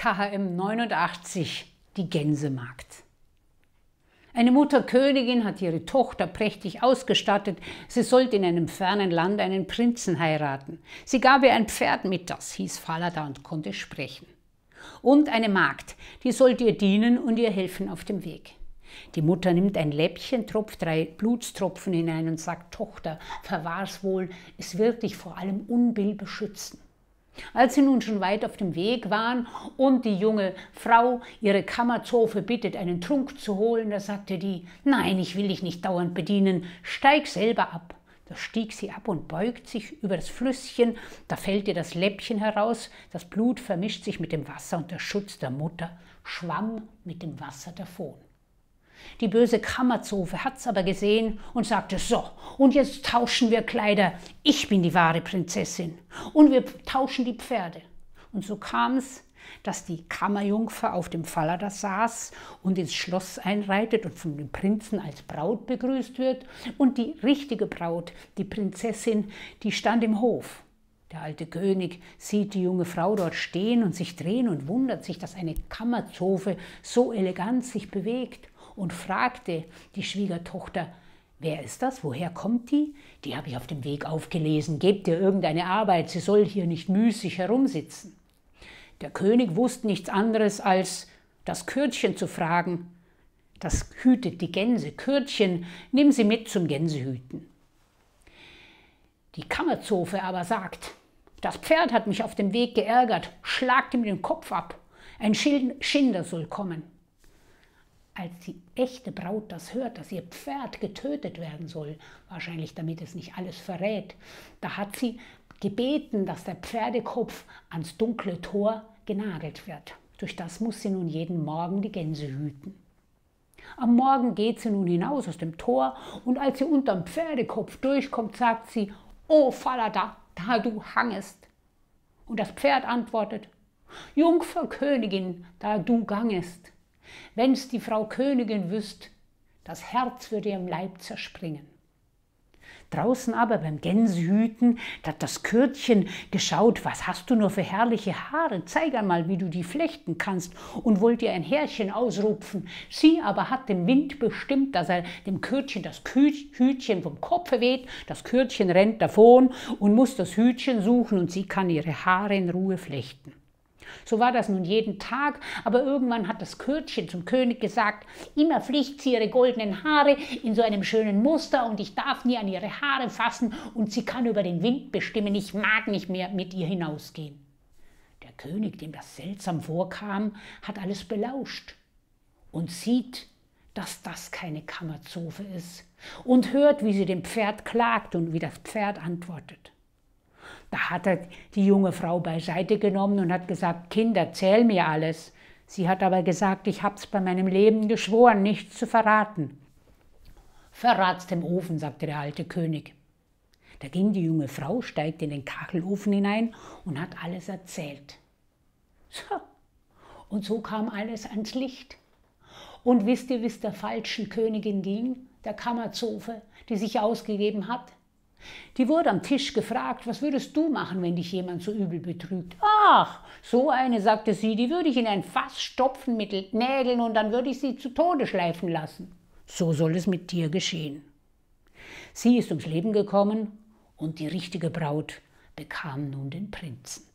KHM 89, die Gänsemagd. Eine Mutterkönigin hat ihre Tochter prächtig ausgestattet, sie sollte in einem fernen Land einen Prinzen heiraten. Sie gab ihr ein Pferd mit, das hieß Falada und konnte sprechen. Und eine Magd, die sollte ihr dienen und ihr helfen auf dem Weg. Die Mutter nimmt ein Läppchen, tropft drei Blutstropfen hinein und sagt, Tochter, verwahr's wohl, es wird dich vor allem Unbill beschützen. Als sie nun schon weit auf dem Weg waren und die junge Frau ihre Kammerzofe bittet, einen Trunk zu holen, da sagte die, nein, ich will dich nicht dauernd bedienen, steig selber ab. Da stieg sie ab und beugt sich über das Flüsschen, da fällt ihr das Läppchen heraus, das Blut vermischt sich mit dem Wasser und der Schutz der Mutter schwamm mit dem Wasser davon. Die böse Kammerzofe hat's aber gesehen und sagte, so, und jetzt tauschen wir Kleider. Ich bin die wahre Prinzessin. Und wir tauschen die Pferde. Und so kam's, dass die Kammerjungfer auf dem Fallader saß und ins Schloss einreitet und von dem Prinzen als Braut begrüßt wird. Und die richtige Braut, die Prinzessin, die stand im Hof. Der alte König sieht die junge Frau dort stehen und sich drehen und wundert sich, dass eine Kammerzofe so elegant sich bewegt und fragte die Schwiegertochter, Wer ist das? Woher kommt die? Die habe ich auf dem Weg aufgelesen. Gebt ihr irgendeine Arbeit, sie soll hier nicht müßig herumsitzen. Der König wusste nichts anderes, als das Kürtchen zu fragen. Das hütet die Gänse. Kürtchen, nimm sie mit zum Gänsehüten. Die Kammerzofe aber sagt, das Pferd hat mich auf dem Weg geärgert, schlagt ihm den Kopf ab. Ein Schinder soll kommen als die echte Braut das hört, dass ihr Pferd getötet werden soll, wahrscheinlich damit es nicht alles verrät, da hat sie gebeten, dass der Pferdekopf ans dunkle Tor genagelt wird. Durch das muss sie nun jeden Morgen die Gänse hüten. Am Morgen geht sie nun hinaus aus dem Tor und als sie unterm Pferdekopf durchkommt, sagt sie, O Falada, da du hangest. Und das Pferd antwortet, Jungfer Königin, da du gangest. Wenn's die Frau Königin wüsst, das Herz würde ihrem Leib zerspringen. Draußen aber beim Gänsehüten, da hat das Kürtchen geschaut, was hast du nur für herrliche Haare, zeig einmal, wie du die flechten kannst, und wollte ihr ein Härchen ausrupfen. Sie aber hat den Wind bestimmt, dass er dem Kürtchen das Kü Hütchen vom Kopfe weht, das Kürtchen rennt davon und muss das Hütchen suchen, und sie kann ihre Haare in Ruhe flechten. So war das nun jeden Tag, aber irgendwann hat das Kürtchen zum König gesagt, immer fliegt sie ihre goldenen Haare in so einem schönen Muster und ich darf nie an ihre Haare fassen und sie kann über den Wind bestimmen, ich mag nicht mehr mit ihr hinausgehen. Der König, dem das seltsam vorkam, hat alles belauscht und sieht, dass das keine Kammerzofe ist und hört, wie sie dem Pferd klagt und wie das Pferd antwortet. Da hat er die junge Frau beiseite genommen und hat gesagt, Kind, erzähl mir alles. Sie hat aber gesagt, ich hab's bei meinem Leben geschworen, nichts zu verraten. Verrat's dem Ofen, sagte der alte König. Da ging die junge Frau, steigt in den Kachelofen hinein und hat alles erzählt. So. Und so kam alles ans Licht. Und wisst ihr, wie es der falschen Königin ging, der Kammerzofe, die sich ausgegeben hat? Die wurde am Tisch gefragt, was würdest du machen, wenn dich jemand so übel betrügt? Ach, so eine, sagte sie, die würde ich in ein Fass stopfen mit Nägeln und dann würde ich sie zu Tode schleifen lassen. So soll es mit dir geschehen. Sie ist ums Leben gekommen und die richtige Braut bekam nun den Prinzen.